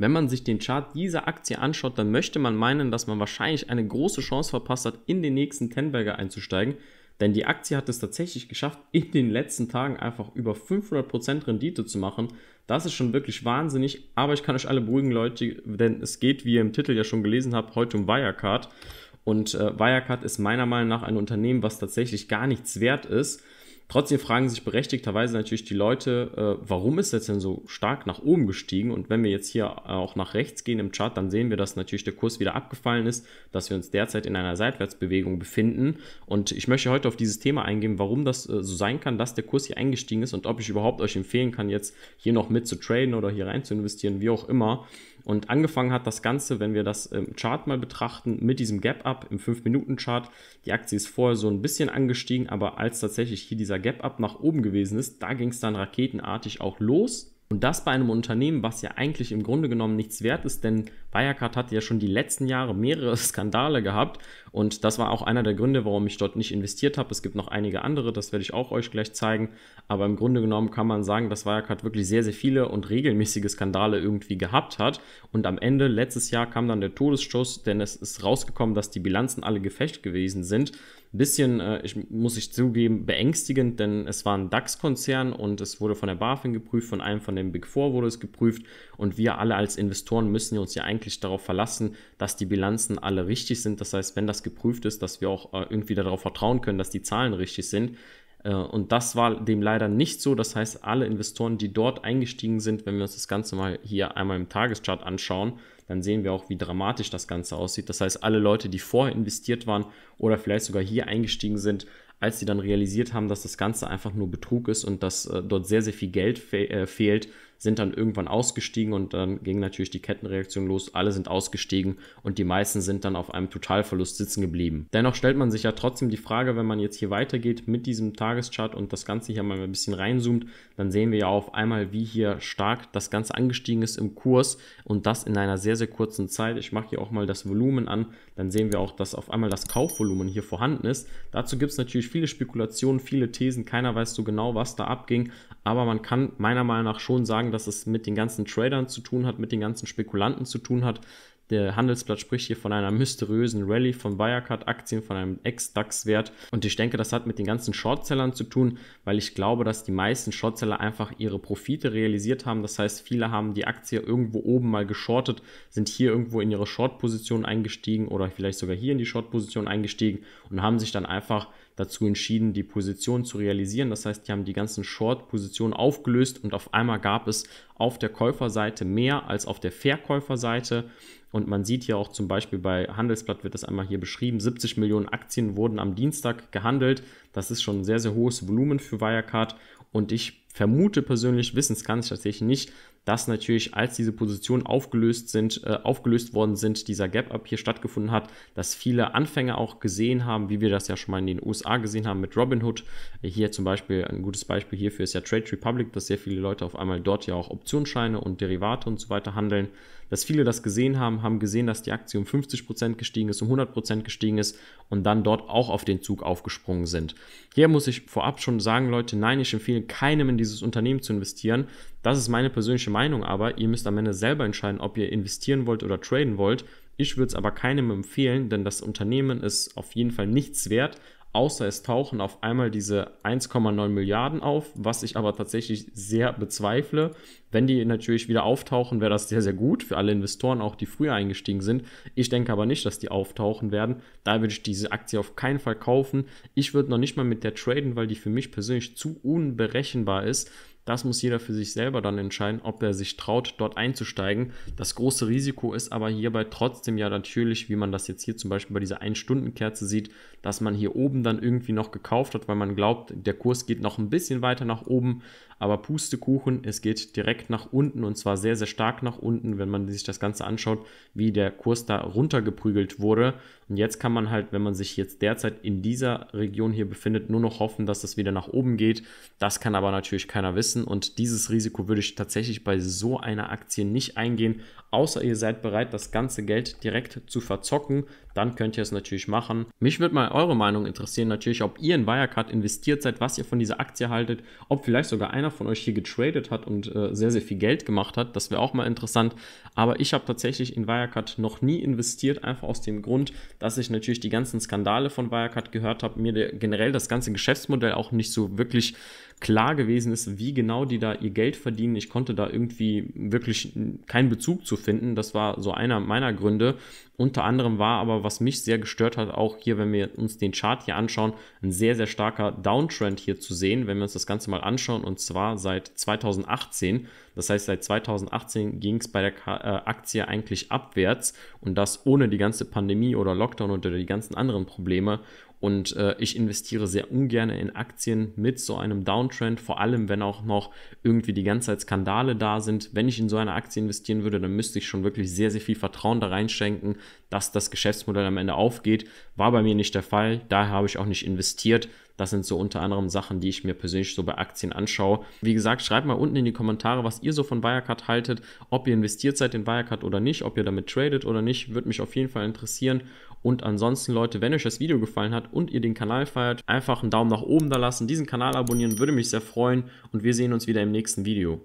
Wenn man sich den Chart dieser Aktie anschaut, dann möchte man meinen, dass man wahrscheinlich eine große Chance verpasst hat, in den nächsten Tenberger einzusteigen. Denn die Aktie hat es tatsächlich geschafft, in den letzten Tagen einfach über 500% Rendite zu machen. Das ist schon wirklich wahnsinnig. Aber ich kann euch alle beruhigen, Leute, denn es geht, wie ihr im Titel ja schon gelesen habt, heute um Wirecard. Und äh, Wirecard ist meiner Meinung nach ein Unternehmen, was tatsächlich gar nichts wert ist. Trotzdem fragen sich berechtigterweise natürlich die Leute, äh, warum ist das denn so stark nach oben gestiegen? Und wenn wir jetzt hier auch nach rechts gehen im Chart, dann sehen wir, dass natürlich der Kurs wieder abgefallen ist, dass wir uns derzeit in einer Seitwärtsbewegung befinden. Und ich möchte heute auf dieses Thema eingehen, warum das äh, so sein kann, dass der Kurs hier eingestiegen ist und ob ich überhaupt euch empfehlen kann, jetzt hier noch mit zu traden oder hier rein zu investieren, wie auch immer. Und angefangen hat das Ganze, wenn wir das im Chart mal betrachten, mit diesem Gap-Up im 5-Minuten-Chart. Die Aktie ist vorher so ein bisschen angestiegen, aber als tatsächlich hier dieser Gap-Up nach oben gewesen ist, da ging es dann raketenartig auch los. Und das bei einem Unternehmen, was ja eigentlich im Grunde genommen nichts wert ist, denn Wirecard hatte ja schon die letzten Jahre mehrere Skandale gehabt und das war auch einer der Gründe, warum ich dort nicht investiert habe. Es gibt noch einige andere, das werde ich auch euch gleich zeigen. Aber im Grunde genommen kann man sagen, dass Wirecard wirklich sehr, sehr viele und regelmäßige Skandale irgendwie gehabt hat. Und am Ende, letztes Jahr, kam dann der Todesstoß, denn es ist rausgekommen, dass die Bilanzen alle gefecht gewesen sind. Ein bisschen, äh, ich, muss ich zugeben, beängstigend, denn es war ein DAX-Konzern und es wurde von der BaFin geprüft, von einem von den Big Four wurde es geprüft. Und wir alle als Investoren müssen uns ja eigentlich darauf verlassen, dass die Bilanzen alle richtig sind. Das heißt, wenn das alles geprüft ist, dass wir auch äh, irgendwie darauf vertrauen können, dass die Zahlen richtig sind. Äh, und das war dem leider nicht so. Das heißt, alle Investoren, die dort eingestiegen sind, wenn wir uns das Ganze mal hier einmal im Tageschart anschauen, dann sehen wir auch, wie dramatisch das Ganze aussieht. Das heißt, alle Leute, die vorher investiert waren oder vielleicht sogar hier eingestiegen sind, als sie dann realisiert haben, dass das Ganze einfach nur Betrug ist und dass äh, dort sehr, sehr viel Geld fe äh, fehlt, sind dann irgendwann ausgestiegen und dann ging natürlich die Kettenreaktion los. Alle sind ausgestiegen und die meisten sind dann auf einem Totalverlust sitzen geblieben. Dennoch stellt man sich ja trotzdem die Frage, wenn man jetzt hier weitergeht mit diesem Tageschart und das Ganze hier mal ein bisschen reinzoomt, dann sehen wir ja auf einmal, wie hier stark das Ganze angestiegen ist im Kurs und das in einer sehr, sehr kurzen Zeit. Ich mache hier auch mal das Volumen an, dann sehen wir auch, dass auf einmal das Kaufvolumen hier vorhanden ist. Dazu gibt es natürlich viele Spekulationen, viele Thesen, keiner weiß so genau, was da abging, aber man kann meiner Meinung nach schon sagen, sagen, dass es mit den ganzen Tradern zu tun hat, mit den ganzen Spekulanten zu tun hat. Der Handelsblatt spricht hier von einer mysteriösen Rallye von Wirecard-Aktien, von einem Ex-DAX-Wert. Und ich denke, das hat mit den ganzen Shortsellern zu tun, weil ich glaube, dass die meisten Shortseller einfach ihre Profite realisiert haben. Das heißt, viele haben die Aktie irgendwo oben mal geschortet, sind hier irgendwo in ihre Short-Position eingestiegen oder vielleicht sogar hier in die Short-Position eingestiegen und haben sich dann einfach dazu entschieden, die Position zu realisieren. Das heißt, die haben die ganzen Short-Positionen aufgelöst und auf einmal gab es auf der Käuferseite mehr als auf der Verkäuferseite. Und man sieht hier auch zum Beispiel bei Handelsblatt wird das einmal hier beschrieben, 70 Millionen Aktien wurden am Dienstag gehandelt. Das ist schon ein sehr, sehr hohes Volumen für Wirecard. Und ich vermute persönlich, wissen es ganz tatsächlich nicht, dass natürlich, als diese Positionen aufgelöst sind, äh, aufgelöst worden sind, dieser Gap-Up hier stattgefunden hat, dass viele Anfänger auch gesehen haben, wie wir das ja schon mal in den USA gesehen haben mit Robinhood. Hier zum Beispiel, ein gutes Beispiel hierfür ist ja Trade Republic, dass sehr viele Leute auf einmal dort ja auch Optionsscheine und Derivate und so weiter handeln. Dass viele das gesehen haben, haben gesehen, dass die Aktie um 50% gestiegen ist, um 100% gestiegen ist und dann dort auch auf den Zug aufgesprungen sind. Hier muss ich vorab schon sagen, Leute, nein, ich empfehle keinem in dieses Unternehmen zu investieren. Das ist meine persönliche Meinung, aber ihr müsst am Ende selber entscheiden, ob ihr investieren wollt oder traden wollt. Ich würde es aber keinem empfehlen, denn das Unternehmen ist auf jeden Fall nichts wert, außer es tauchen auf einmal diese 1,9 Milliarden auf, was ich aber tatsächlich sehr bezweifle. Wenn die natürlich wieder auftauchen, wäre das sehr, sehr gut für alle Investoren, auch die früher eingestiegen sind. Ich denke aber nicht, dass die auftauchen werden. Da würde ich diese Aktie auf keinen Fall kaufen. Ich würde noch nicht mal mit der traden, weil die für mich persönlich zu unberechenbar ist. Das muss jeder für sich selber dann entscheiden, ob er sich traut, dort einzusteigen. Das große Risiko ist aber hierbei trotzdem ja natürlich, wie man das jetzt hier zum Beispiel bei dieser 1-Stunden-Kerze sieht, dass man hier oben dann irgendwie noch gekauft hat, weil man glaubt, der Kurs geht noch ein bisschen weiter nach oben. Aber Pustekuchen, es geht direkt nach unten und zwar sehr, sehr stark nach unten, wenn man sich das Ganze anschaut, wie der Kurs da runtergeprügelt wurde. Und jetzt kann man halt, wenn man sich jetzt derzeit in dieser Region hier befindet, nur noch hoffen, dass das wieder nach oben geht. Das kann aber natürlich keiner wissen und dieses Risiko würde ich tatsächlich bei so einer Aktie nicht eingehen, außer ihr seid bereit, das ganze Geld direkt zu verzocken. Dann könnt ihr es natürlich machen. Mich würde mal eure Meinung interessieren, natürlich, ob ihr in Wirecard investiert seid, was ihr von dieser Aktie haltet, ob vielleicht sogar einer einer von euch hier getradet hat und äh, sehr, sehr viel Geld gemacht hat. Das wäre auch mal interessant. Aber ich habe tatsächlich in Wirecard noch nie investiert, einfach aus dem Grund, dass ich natürlich die ganzen Skandale von Wirecard gehört habe, mir der, generell das ganze Geschäftsmodell auch nicht so wirklich klar gewesen ist, wie genau die da ihr Geld verdienen. Ich konnte da irgendwie wirklich keinen Bezug zu finden. Das war so einer meiner Gründe. Unter anderem war aber, was mich sehr gestört hat, auch hier, wenn wir uns den Chart hier anschauen, ein sehr, sehr starker Downtrend hier zu sehen, wenn wir uns das Ganze mal anschauen, und zwar seit 2018. Das heißt, seit 2018 ging es bei der äh, Aktie eigentlich abwärts und das ohne die ganze Pandemie oder Lockdown oder die ganzen anderen Probleme. Und äh, ich investiere sehr ungern in Aktien mit so einem Downtrend, vor allem wenn auch noch irgendwie die ganze Zeit Skandale da sind. Wenn ich in so eine Aktie investieren würde, dann müsste ich schon wirklich sehr, sehr viel Vertrauen da reinschenken, dass das Geschäftsmodell am Ende aufgeht. War bei mir nicht der Fall, daher habe ich auch nicht investiert. Das sind so unter anderem Sachen, die ich mir persönlich so bei Aktien anschaue. Wie gesagt, schreibt mal unten in die Kommentare, was ihr so von Wirecard haltet, ob ihr investiert seid in Wirecard oder nicht, ob ihr damit tradet oder nicht, würde mich auf jeden Fall interessieren. Und ansonsten, Leute, wenn euch das Video gefallen hat und ihr den Kanal feiert, einfach einen Daumen nach oben da lassen, diesen Kanal abonnieren, würde mich sehr freuen und wir sehen uns wieder im nächsten Video.